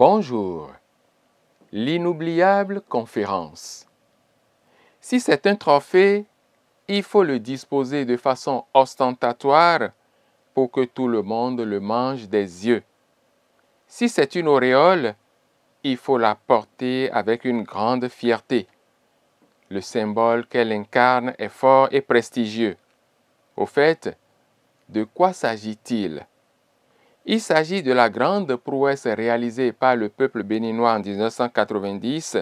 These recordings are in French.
Bonjour. L'inoubliable conférence. Si c'est un trophée, il faut le disposer de façon ostentatoire pour que tout le monde le mange des yeux. Si c'est une auréole, il faut la porter avec une grande fierté. Le symbole qu'elle incarne est fort et prestigieux. Au fait, de quoi s'agit-il il s'agit de la grande prouesse réalisée par le peuple béninois en 1990,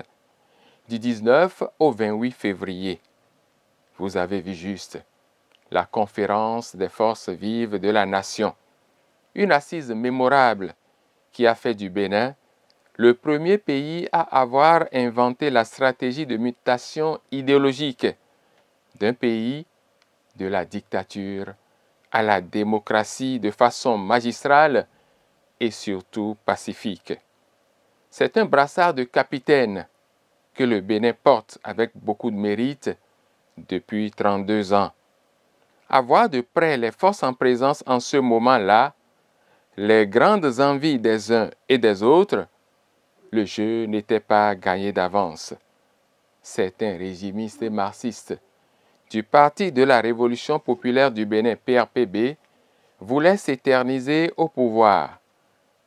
du 19 au 28 février. Vous avez vu juste la conférence des forces vives de la nation, une assise mémorable qui a fait du Bénin le premier pays à avoir inventé la stratégie de mutation idéologique d'un pays de la dictature à la démocratie de façon magistrale et surtout pacifique. C'est un brassard de capitaine que le Bénin porte avec beaucoup de mérite depuis 32 ans. Avoir de près les forces en présence en ce moment-là, les grandes envies des uns et des autres, le jeu n'était pas gagné d'avance. Certains régimistes et marxistes du Parti de la Révolution populaire du Bénin, PRPB, voulait s'éterniser au pouvoir.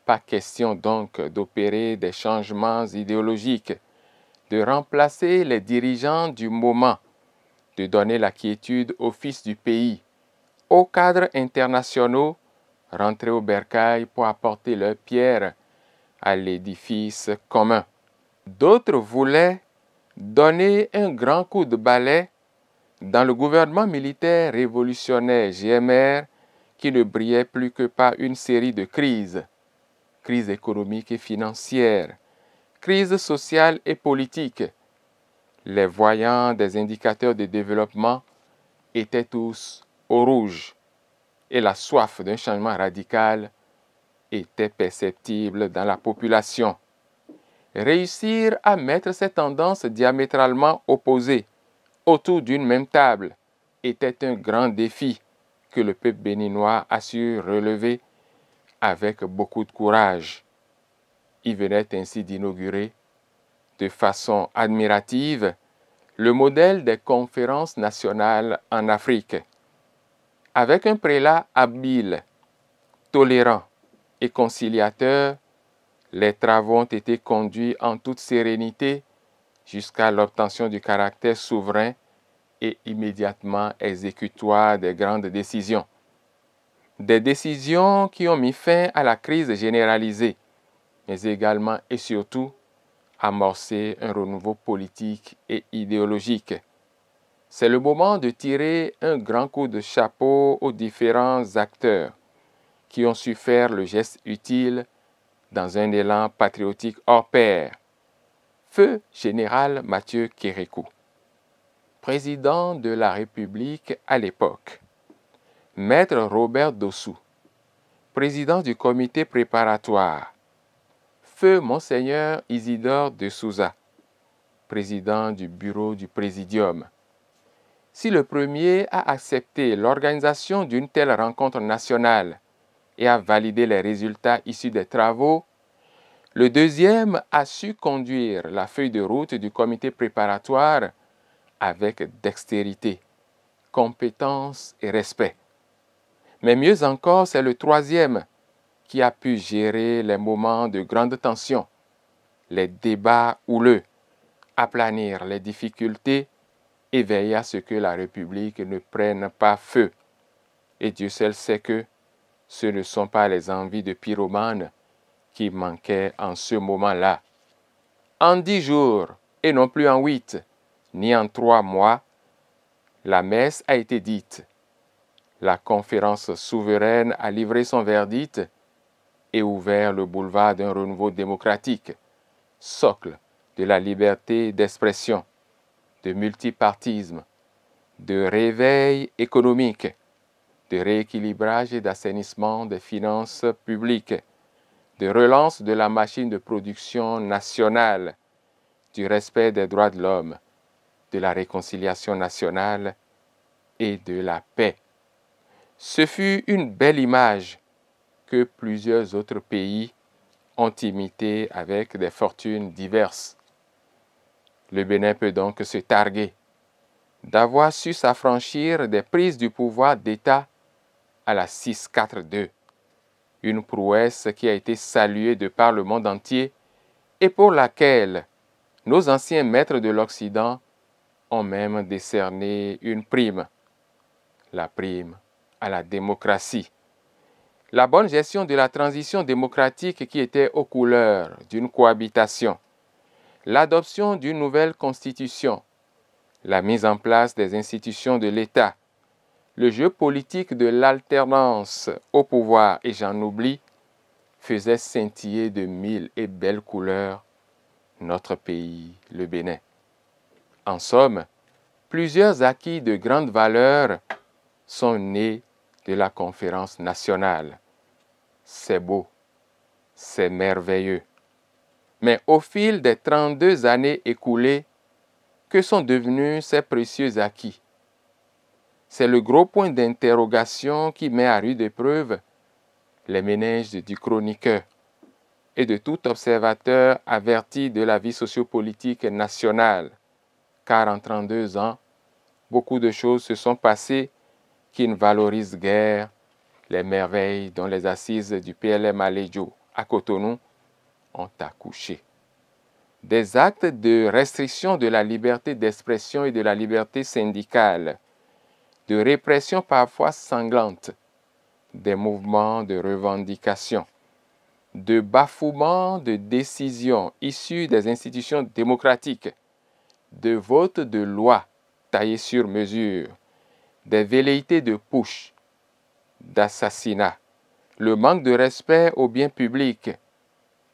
Pas question donc d'opérer des changements idéologiques, de remplacer les dirigeants du moment, de donner la quiétude aux fils du pays, aux cadres internationaux rentrés au bercail pour apporter leur pierre à l'édifice commun. D'autres voulaient donner un grand coup de balai dans le gouvernement militaire révolutionnaire GMR qui ne brillait plus que par une série de crises. crises économiques et financières, crises sociales et politiques, Les voyants des indicateurs de développement étaient tous au rouge et la soif d'un changement radical était perceptible dans la population. Réussir à mettre ces tendances diamétralement opposées autour d'une même table était un grand défi que le peuple béninois a su relever avec beaucoup de courage. Il venait ainsi d'inaugurer de façon admirative le modèle des conférences nationales en Afrique, avec un prélat habile, tolérant et conciliateur, les travaux ont été conduits en toute sérénité jusqu'à l'obtention du caractère souverain et immédiatement exécutoire des grandes décisions. Des décisions qui ont mis fin à la crise généralisée, mais également et surtout amorcé un renouveau politique et idéologique. C'est le moment de tirer un grand coup de chapeau aux différents acteurs qui ont su faire le geste utile dans un élan patriotique hors pair Feu général Mathieu Kérékou, président de la République à l'époque. Maître Robert Dossou, président du comité préparatoire. Feu Monseigneur Isidore de Souza, président du bureau du Présidium. Si le premier a accepté l'organisation d'une telle rencontre nationale et a validé les résultats issus des travaux, le deuxième a su conduire la feuille de route du comité préparatoire avec dextérité, compétence et respect. Mais mieux encore, c'est le troisième qui a pu gérer les moments de grande tension, les débats houleux, aplanir les difficultés et veiller à ce que la République ne prenne pas feu. Et Dieu seul sait que ce ne sont pas les envies de pyromanes qui manquait en ce moment-là. En dix jours, et non plus en huit, ni en trois mois, la messe a été dite. La conférence souveraine a livré son verdict et ouvert le boulevard d'un renouveau démocratique, socle de la liberté d'expression, de multipartisme, de réveil économique, de rééquilibrage et d'assainissement des finances publiques, de relance de la machine de production nationale, du respect des droits de l'homme, de la réconciliation nationale et de la paix. Ce fut une belle image que plusieurs autres pays ont imitée avec des fortunes diverses. Le Bénin peut donc se targuer d'avoir su s'affranchir des prises du pouvoir d'État à la 642 une prouesse qui a été saluée de par le monde entier et pour laquelle nos anciens maîtres de l'Occident ont même décerné une prime, la prime à la démocratie. La bonne gestion de la transition démocratique qui était aux couleurs d'une cohabitation, l'adoption d'une nouvelle constitution, la mise en place des institutions de l'État, le jeu politique de l'alternance au pouvoir, et j'en oublie, faisait scintiller de mille et belles couleurs notre pays, le Bénin. En somme, plusieurs acquis de grande valeur sont nés de la conférence nationale. C'est beau, c'est merveilleux. Mais au fil des 32 années écoulées, que sont devenus ces précieux acquis c'est le gros point d'interrogation qui met à rude épreuve les ménages du chroniqueur et de tout observateur averti de la vie sociopolitique nationale, car en 32 ans, beaucoup de choses se sont passées qui ne valorisent guère les merveilles dont les assises du PLM Alejo à Cotonou ont accouché. Des actes de restriction de la liberté d'expression et de la liberté syndicale, de répression parfois sanglante, des mouvements de revendication, de bafouement de décisions issues des institutions démocratiques, de votes de lois taillés sur mesure, des velléités de push, d'assassinats, le manque de respect aux bien publics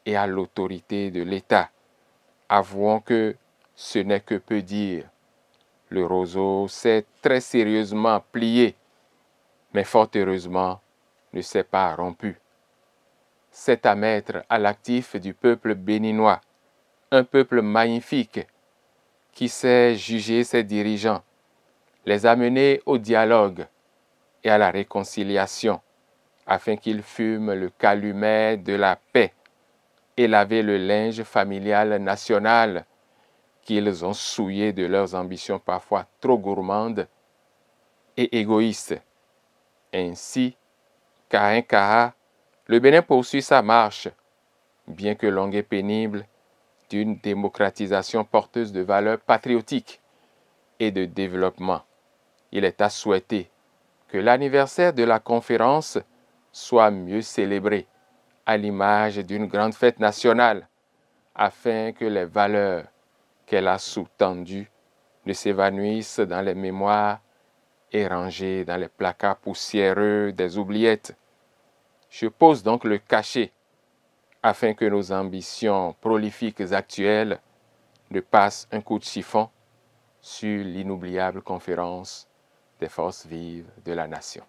et à l'autorité de l'État. Avouons que ce n'est que peu dire le roseau s'est très sérieusement plié, mais fort heureusement ne s'est pas rompu. C'est à mettre à l'actif du peuple béninois, un peuple magnifique qui sait juger ses dirigeants, les amener au dialogue et à la réconciliation, afin qu'ils fument le calumet de la paix et laver le linge familial national qu'ils ont souillé de leurs ambitions parfois trop gourmandes et égoïstes. Ainsi, un Kaha, le Bénin poursuit sa marche, bien que longue et pénible, d'une démocratisation porteuse de valeurs patriotiques et de développement. Il est à souhaiter que l'anniversaire de la conférence soit mieux célébré, à l'image d'une grande fête nationale, afin que les valeurs qu'elle a sous-tendu ne s'évanouissent dans les mémoires et rangées dans les placards poussiéreux des oubliettes. Je pose donc le cachet afin que nos ambitions prolifiques actuelles ne passent un coup de chiffon sur l'inoubliable conférence des forces vives de la nation.